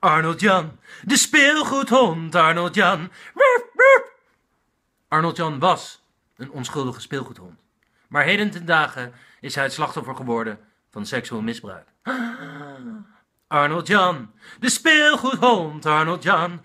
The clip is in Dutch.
Arnold Jan, de speelgoedhond Arnold Jan. Arnold Jan was een onschuldige speelgoedhond. Maar heden ten dagen is hij het slachtoffer geworden van seksueel misbruik. Arnold Jan, de speelgoedhond Arnold Jan.